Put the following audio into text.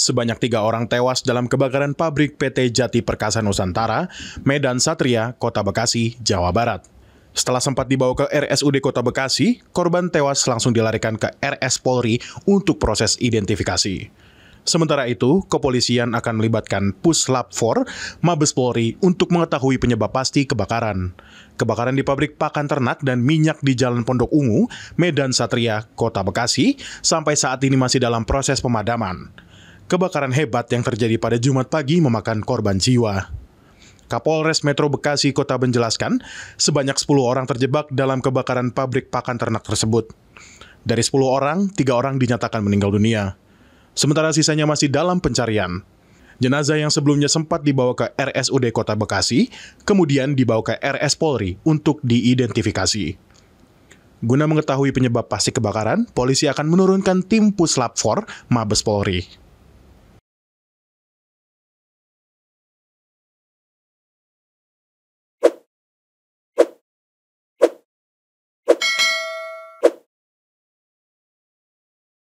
Sebanyak tiga orang tewas dalam kebakaran pabrik PT Jati Perkasa Nusantara, Medan Satria, Kota Bekasi, Jawa Barat. Setelah sempat dibawa ke RSUD Kota Bekasi, korban tewas langsung dilarikan ke RS Polri untuk proses identifikasi. Sementara itu, kepolisian akan melibatkan Puslap 4 Mabes Polri untuk mengetahui penyebab pasti kebakaran. Kebakaran di pabrik pakan ternak dan minyak di Jalan Pondok Ungu, Medan Satria, Kota Bekasi, sampai saat ini masih dalam proses pemadaman. Kebakaran hebat yang terjadi pada Jumat pagi memakan korban jiwa. Kapolres Metro Bekasi Kota menjelaskan, sebanyak 10 orang terjebak dalam kebakaran pabrik pakan ternak tersebut. Dari 10 orang, tiga orang dinyatakan meninggal dunia. Sementara sisanya masih dalam pencarian. Jenazah yang sebelumnya sempat dibawa ke RSUD Kota Bekasi, kemudian dibawa ke RS Polri untuk diidentifikasi. Guna mengetahui penyebab pasti kebakaran, polisi akan menurunkan tim Puslap 4 Mabes Polri.